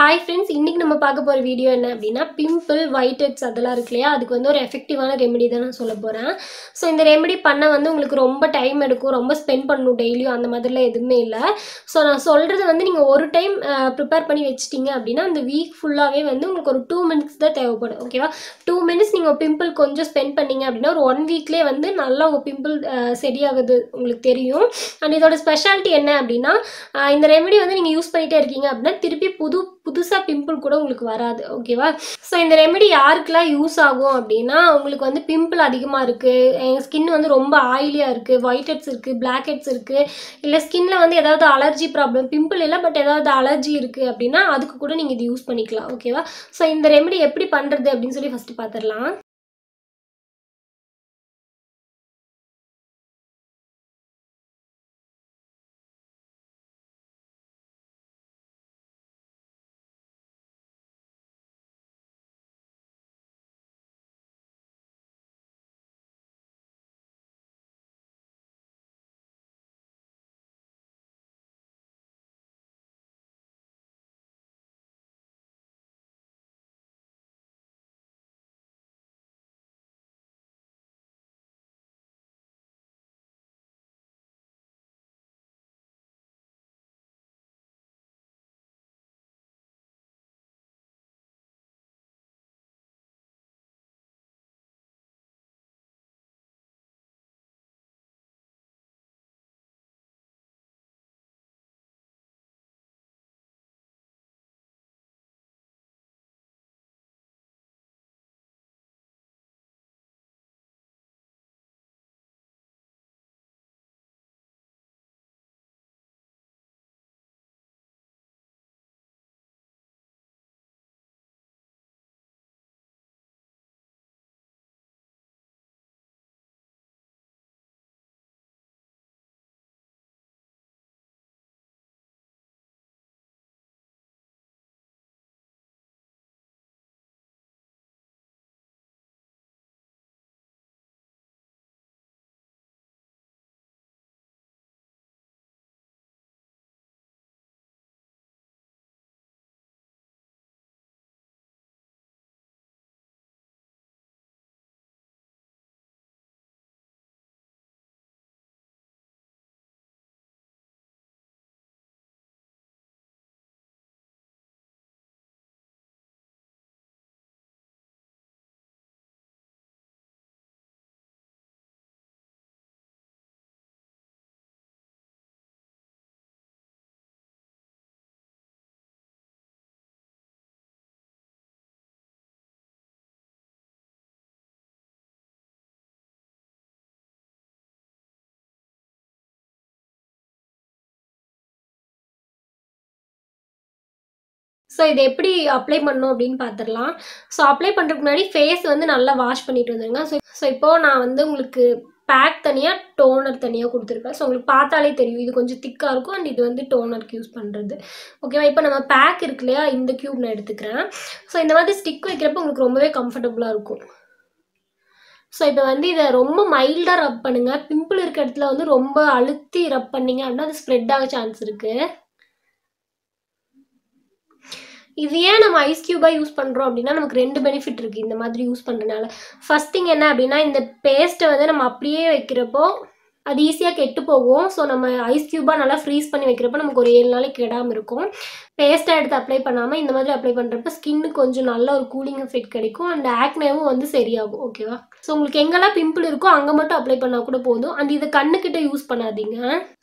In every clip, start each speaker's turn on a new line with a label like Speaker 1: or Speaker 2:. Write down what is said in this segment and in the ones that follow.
Speaker 1: hi friends இன்றைக்கி நம்ம பார்க்க போகிற வீடியோ என்ன அப்படின்னா பிம்பிள் ஒயிட் ஹெட்ஸ் அதெல்லாம் இருக்கு இல்லையா அதுக்கு வந்து ஒரு எஃபெக்டிவான ரெமெடி தான் நான் சொல்ல போகிறேன் ஸோ இந்த ரெமெடி பண்ண வந்து உங்களுக்கு ரொம்ப டைம் எடுக்கும் ரொம்ப ஸ்பெண்ட் பண்ணணும் டெய்லியும் அந்த மாதிரிலாம் எதுவுமே இல்லை ஸோ நான் சொல்கிறது வந்து நீங்கள் ஒரு டைம் ப்ரிப்பேர் பண்ணி வச்சிட்டிங்க அப்படின்னா அந்த வீக் ஃபுல்லாகவே வந்து உங்களுக்கு ஒரு டூ மினிட்ஸ் தான் தேவைப்படும் ஓகேவா டூ மினிட்ஸ் நீங்கள் பிம்பிள் கொஞ்சம் ஸ்பெண்ட் பண்ணிங்க அப்படின்னா ஒரு ஒன் வீக்லேயே வந்து நல்லா உங்கள் பிம்பிள் சரியாகுது உங்களுக்கு தெரியும் அண்ட் இதோட ஸ்பெஷாலிட்டி என்ன அப்படின்னா இந்த ரெமெடி வந்து நீங்கள் யூஸ் பண்ணிகிட்டே இருக்கீங்க அப்படின்னா திருப்பி புது புதுசாக பிம்பிள் கூட உங்களுக்கு வராது ஓகேவா ஸோ இந்த ரெமெடி யாருக்கெல்லாம் யூஸ் ஆகும் அப்படின்னா உங்களுக்கு வந்து பிம்பிள் அதிகமாக இருக்குது எங்கள் ஸ்கின் வந்து ரொம்ப ஆயிலியாக இருக்குது ஒயிட் ஹெட்ஸ் இருக்குது பிளாக் ஹெட்ஸ் இருக்குது இல்லை ஸ்கின்னில் வந்து ஏதாவது அலர்ஜி ப்ராப்ளம் பிம்பிள் இல்லை பட் ஏதாவது அலர்ஜி இருக்குது அப்படின்னா அதுக்கு கூட நீங்கள் இது யூஸ் பண்ணிக்கலாம் ஓகேவா ஸோ இந்த ரெமெடி எப்படி பண்ணுறது அப்படின்னு சொல்லி ஃபஸ்ட்டு பார்த்துடலாம் ஸோ இது எப்படி அப்ளை பண்ணணும் அப்படின்னு பார்த்துடலாம் ஸோ அப்ளை பண்ணுறதுக்கு முன்னாடி ஃபேஸ் வந்து நல்லா வாஷ் பண்ணிட்டு வந்துருங்க ஸோ ஸோ இப்போது நான் வந்து உங்களுக்கு பேக் தனியாக டோனர் தனியாக கொடுத்துருப்பேன் ஸோ உங்களுக்கு பார்த்தாலே தெரியும் இது கொஞ்சம் திக்காக இருக்கும் அண்ட் இது வந்து டோனருக்கு யூஸ் பண்ணுறது ஓகேவா இப்போ நம்ம பேக் இருக்கு இல்லையா இந்த க்யூப் நான் எடுத்துக்கிறேன் ஸோ இந்த மாதிரி ஸ்டிக் வைக்கிறப்ப உங்களுக்கு ரொம்பவே கம்ஃபர்டபுளாக இருக்கும் ஸோ இப்போ வந்து இதை ரொம்ப மைல்டாக ரப் பண்ணுங்கள் பிம்பிள் இருக்க இடத்துல வந்து ரொம்ப அழுத்தி ரப் பண்ணிங்க அப்படின்னா அது ஸ்ப்ரெட் ஆக சான்ஸ் இருக்குது இது ஏன் நம்ம ஐஸ் கியூபாக யூஸ் பண்ணுறோம் அப்படின்னா நமக்கு ரெண்டு பெனிஃபிட் இருக்குது இந்த மாதிரி யூஸ் பண்ணுறதுனால ஃபஸ்ட் திங் என்ன அப்படின்னா இந்த பேஸ்ட்டை வந்து நம்ம அப்படியே வைக்கிறப்போ அது ஈஸியாக கெட்டு போகும் ஸோ நம்ம ஐஸ் கியூபாக நல்லா ஃப்ரீஸ் பண்ணி வைக்கிறப்ப நமக்கு ஒரு ஏழு நாளைக்கு கெடாமல் இருக்கும் பேஸ்ட்டாக எடுத்து அப்ளை பண்ணாமல் இந்த மாதிரி அப்ளை பண்ணுறப்ப ஸ்கின்னு கொஞ்சம் நல்ல ஒரு கூலிங் எஃபெக்ட் கிடைக்கும் அண்ட் ஆக்னேவும் வந்து சரியாகும் ஓகேவா ஸோ உங்களுக்கு எங்கெல்லாம் பிம்பிள் இருக்கோ அங்கே மட்டும் அப்ளை பண்ணால் கூட போதும் அண்ட் இது கண்ணுக்கிட்ட யூஸ் பண்ணாதீங்க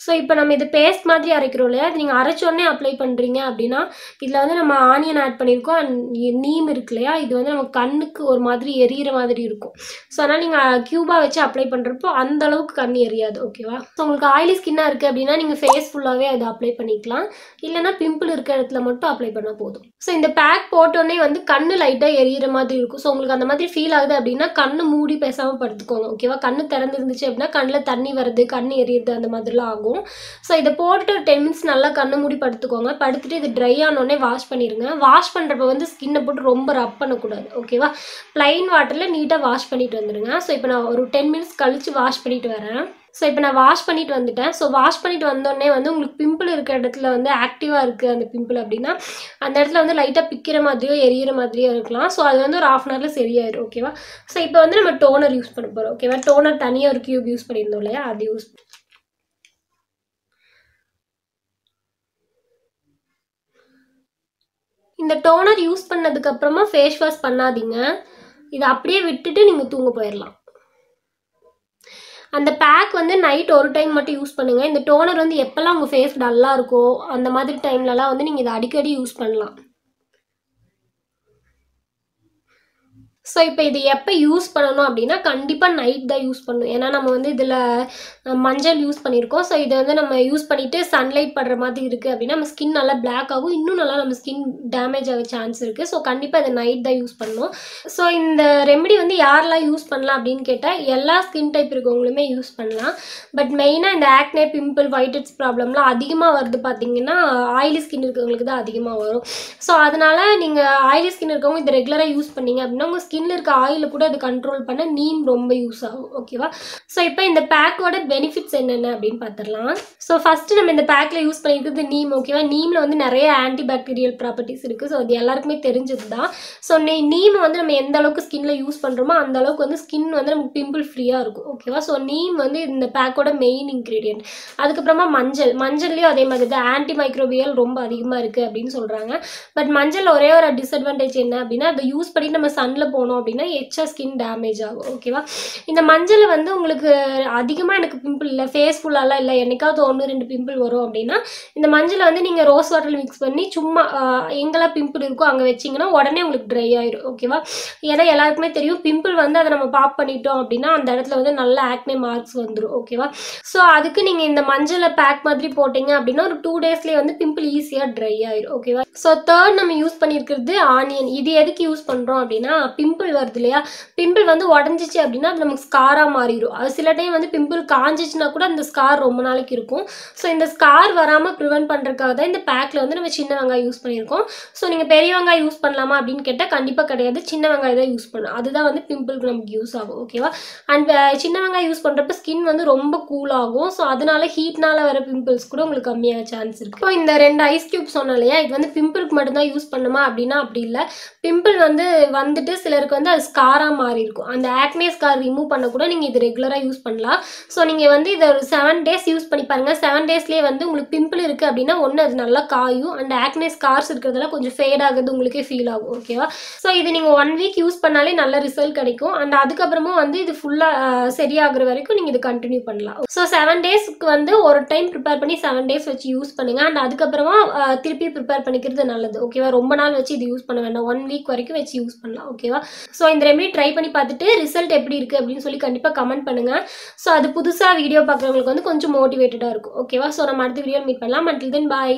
Speaker 1: ஸோ இப்போ நம்ம இது பேஸ்ட் மாதிரி அரைக்கிறோம் இல்லையா இது நீங்கள் அரைச்சோடனே அப்ளை பண்ணுறீங்க அப்படின்னா இதில் வந்து நம்ம ஆனியன் ஆட் பண்ணியிருக்கோம் அண்ட் நீம் இருக்கு இல்லையா இது வந்து நம்ம கண்ணுக்கு ஒரு மாதிரி எரியிற மாதிரி இருக்கும் ஸோ அதனால் நீங்கள் க்யூபாக வச்சு அப்ளை பண்ணுறப்போ அந்த அளவுக்கு கண் எரியாது ஓகேவா ஸோ உங்களுக்கு ஆயிலி ஸ்கின்னாக இருக்குது அப்படின்னா நீங்கள் ஃபேஸ் ஃபுல்லாகவே அதை அப்ளை பண்ணிக்கலாம் இல்லைனா பிம்பிள் இருக்கிற இடத்துல மட்டும் அப்ளை பண்ணால் போதும் ஸோ இந்த பேக் போட்டோடனே வந்து கண்ணு லைட்டாக எரியிற மாதிரி இருக்கும் ஸோ உங்களுக்கு அந்த மாதிரி ஃபீல் ஆகுது அப்படின்னா கண்ணு மூடி மூடி பேசாமல் படுத்துக்கோங்க ஓகேவா திறந்து திறந்துருந்துச்சு அப்படின்னா கண்ணில் தண்ணி வருது கண் எரியுது அந்த மாதிரிலாம் ஆகும் ஸோ இதை போட்டு டென் மினிட்ஸ் நல்லா கண்ணு மூடி படுத்துக்கோங்க படுத்துட்டு இது ட்ரை ஆனோடனே வாஷ் பண்ணிடுங்க வாஷ் பண்ணுறப்ப வந்து ஸ்கின்னை போட்டு ரொம்ப ரப் பண்ணக்கூடாது ஓகேவா ப்ளைன் வாட்டரில் நீட்டாக வாஷ் பண்ணிட்டு வந்துடுங்க ஸோ இப்போ நான் ஒரு டென் மினிட்ஸ் கழித்து வாஷ் பண்ணிட்டு வரேன் ஸோ இப்போ நான் வாஷ் பண்ணிட்டு வந்துட்டேன் ஸோ வாஷ் பண்ணிட்டு வந்தோடனே வந்து உங்களுக்கு பிம்பிள் இருக்கிற இடத்துல வந்து ஆக்டிவாக இருக்குது அந்த பிம்பிள் அப்படின்னா அந்த இடத்துல வந்து லைட்டாக பிக்கிற மாதிரியோ எரியிற மாதிரியோ இருக்கலாம் ஸோ அது வந்து ஒரு ஆஃப் அன் ஹவரில் சரியாயிரும் ஓகேவா ஸோ இப்போ வந்து நம்ம டோனர் யூஸ் பண்ண போகிறோம் ஓகேவா டோனர் தனியாக ஒரு கியூப் யூஸ் பண்ணியிருந்தோம் இல்லையா அது யூஸ் இந்த டோனர் யூஸ் பண்ணதுக்கப்புறமா ஃபேஸ் வாஷ் பண்ணாதீங்க இதை அப்படியே விட்டுட்டு நீங்கள் தூங்க போயிடலாம் அந்த பேக் வந்து நைட் ஒரு டைம் மட்டும் யூஸ் பண்ணுங்கள் இந்த டோனர் வந்து எப்போல்லாம் உங்கள் ஃபேஸ் டல்லாக இருக்கோ அந்த மாதிரி டைம்லலாம் வந்து நீங்கள் இதை அடிக்கடி யூஸ் பண்ணலாம் ஸோ இப்போ இது எப்போ யூஸ் பண்ணணும் அப்படின்னா கண்டிப்பாக நைட் தான் யூஸ் பண்ணணும் ஏன்னா நம்ம வந்து இதில் மஞ்சள் யூஸ் பண்ணியிருக்கோம் ஸோ இதை வந்து நம்ம யூஸ் பண்ணிவிட்டு சன்லைட் படுற மாதிரி இருக்குது அப்படின்னா நம்ம ஸ்கின் நல்லா பிளாக் ஆகும் இன்னும் நல்லா நம்ம ஸ்கின் டேமேஜ் ஆக சான்ஸ் இருக்குது ஸோ கண்டிப்பாக இதை நைட் தான் யூஸ் பண்ணணும் ஸோ இந்த ரெமெடி வந்து யாரெல்லாம் யூஸ் பண்ணலாம் அப்படின்னு கேட்டால் எல்லா ஸ்கின் டைப் இருக்கவங்களுமே யூஸ் பண்ணலாம் பட் மெயினாக இந்த ஆக்னே பிம்பிள் ஒயிட்ஸ் ப்ராப்ளம்லாம் அதிகமாக வருது பார்த்தீங்கன்னா ஆயிலி ஸ்கின் இருக்கவங்களுக்கு தான் அதிகமாக வரும் ஸோ அதனால் நீங்கள் ஆயிலி ஸ்கின் இருக்கவங்க இதை ரெகுலராக யூஸ் பண்ணிங்க அப்படின்னா உங்கள் ஸ்கின்ல இருக்க ஆயிலை கூட அது கண்ட்ரோல் பண்ண நீம் ரொம்ப யூஸ் ஆகும் ஓகேவா ஸோ இப்போ இந்த பேக்கோட பெனிஃபிட்ஸ் என்னென்ன அப்படின்னு பார்த்துடலாம் ஸோ ஃபஸ்ட்டு நம்ம இந்த பேக்கில் யூஸ் பண்ணிக்கிறது நீம் ஓகேவா நீமில் வந்து நிறைய ஆன்டி பாக்டீரியல் ப்ராப்பர்ட்டிஸ் இருக்குது ஸோ அது எல்லாருக்குமே தெரிஞ்சது தான் ஸோ நீம் வந்து நம்ம எந்த அளவுக்கு ஸ்கின்ல யூஸ் பண்ணுறோமோ அந்த அளவுக்கு வந்து ஸ்கின் வந்து நமக்கு பிம்பிள் ஃப்ரீயாக இருக்கும் ஓகேவா ஸோ நீம் வந்து இந்த பேக்கோட மெயின் இன்க்ரீடியன்ட் அதுக்கப்புறமா மஞ்சள் மஞ்சள்லேயும் அதே மாதிரி தான் ஆன்டி மைக்ரோபியல் ரொம்ப அதிகமாக இருக்குது அப்படின்னு சொல்கிறாங்க பட் மஞ்சள் ஒரே ஒரு டிஸ்அட்வான்டேஜ் என்ன அப்படின்னா அதை யூஸ் பண்ணி நம்ம சன்ல போனோம் போனோம் அப்படின்னா எச்சா ஸ்கின் டேமேஜ் ஆகும் ஓகேவா இந்த மஞ்சள் வந்து உங்களுக்கு அதிகமாக எனக்கு பிம்பிள் இல்லை ஃபேஸ் ஃபுல்லாலாம் இல்லை என்னைக்காவது ஒன்று ரெண்டு பிம்பிள் வரும் அப்படின்னா இந்த மஞ்சளை வந்து நீங்கள் ரோஸ் வாட்டர் மிக்ஸ் பண்ணி சும்மா எங்கெல்லாம் பிம்பிள் இருக்கோ அங்கே வச்சிங்கன்னா உடனே உங்களுக்கு ட்ரை ஆயிடும் ஓகேவா ஏன்னா எல்லாருக்குமே தெரியும் பிம்பிள் வந்து அதை நம்ம பாப் பண்ணிட்டோம் அப்படின்னா அந்த இடத்துல வந்து நல்ல ஆக்னே மார்க்ஸ் வந்துடும் ஓகேவா ஸோ அதுக்கு நீங்கள் இந்த மஞ்சளை பேக் மாதிரி போட்டிங்க அப்படின்னா ஒரு டூ டேஸ்லேயே வந்து பிம்பிள் ஈஸியாக ட்ரை ஆயிடும் ஓகேவா ஸோ தேர்ட் நம்ம யூஸ் பண்ணியிருக்கிறது ஆனியன் இது எதுக்கு யூஸ் பண்ணுறோம் அப்படின்னா பிம்பிள் பிம்பிள் வருது இல்லையா பிம்பிள் வந்து உடஞ்சிச்சு அப்படின்னா நமக்கு ஸ்காராக மாறிடும் அது சில டைம் வந்து பிம்பிள் காஞ்சிச்சுன்னா கூட அந்த ஸ்கார் ரொம்ப நாளைக்கு இருக்கும் ஸோ இந்த ஸ்கார் வராமல் ப்ரிவென்ட் பண்ணுறதுக்காக தான் இந்த பேக்கில் வந்து நம்ம சின்ன வெங்காயம் யூஸ் பண்ணியிருக்கோம் ஸோ நீங்கள் பெரிய வெங்காயம் யூஸ் பண்ணலாமா அப்படின்னு கேட்டால் கண்டிப்பாக கிடையாது சின்ன வெங்காயம் தான் யூஸ் பண்ணணும் அதுதான் வந்து பிம்பிளுக்கு நமக்கு யூஸ் ஆகும் ஓகேவா அண்ட் சின்ன வெங்காயம் யூஸ் பண்ணுறப்ப ஸ்கின் வந்து ரொம்ப கூல் ஆகும் ஸோ அதனால ஹீட்னால வர பிம்பிள்ஸ் கூட உங்களுக்கு கம்மியாக சான்ஸ் இருக்குது இப்போ இந்த ரெண்டு ஐஸ் கியூப் சொன்னோம் இல்லையா இது வந்து பிம்பிளுக்கு மட்டும்தான் யூஸ் பண்ணுமா அப்படின்னா அப்படி இல்லை பிம்பிள் வந்து வந்துட்டு சிலர் சிலருக்கு வந்து அது ஸ்காராக மாறி இருக்கும் அந்த ஆக்னே ஸ்கார் ரிமூவ் பண்ண கூட நீங்கள் இது ரெகுலராக யூஸ் பண்ணலாம் ஸோ நீங்கள் வந்து இதை ஒரு செவன் டேஸ் யூஸ் பண்ணி பாருங்கள் செவன் டேஸ்லேயே வந்து உங்களுக்கு பிம்பிள் இருக்குது அப்படின்னா ஒன்று அது நல்லா காயும் அண்ட் ஆக்னே ஸ்கார்ஸ் இருக்கிறதெல்லாம் கொஞ்சம் ஃபேட் ஆகுது உங்களுக்கே ஃபீல் ஆகும் ஓகேவா ஸோ இது நீங்கள் ஒன் வீக் யூஸ் பண்ணாலே நல்ல ரிசல்ட் கிடைக்கும் அண்ட் அதுக்கப்புறமும் வந்து இது ஃபுல்லாக சரியாகிற வரைக்கும் நீங்கள் இது கண்டினியூ பண்ணலாம் ஸோ செவன் டேஸ்க்கு வந்து ஒரு டைம் ப்ரிப்பேர் பண்ணி செவன் டேஸ் வச்சு யூஸ் பண்ணுங்கள் அண்ட் அதுக்கப்புறமா திருப்பி ப்ரிப்பேர் பண்ணிக்கிறது நல்லது ஓகேவா ரொம்ப நாள் வச்சு இது யூஸ் பண்ண வேண்டாம் ஒன் வீக் வரைக்கும் வச்சு யூஸ் பண்ணலாம் ஓகேவா ஸோ இந்த ரெமெடி ட்ரை பண்ணி பார்த்துட்டு ரிசல்ட் எப்படி இருக்குது அப்படின்னு சொல்லி கண்டிப்பாக கமெண்ட் பண்ணுங்கள் ஸோ அது புதுசாக வீடியோ பார்க்குறவங்களுக்கு வந்து கொஞ்சம் மோட்டிவேட்டடாக இருக்கும் ஓகேவா ஸோ நம்ம அடுத்த வீடியோவில் மீட் பண்ணலாம் அண்டில் தென் பாய்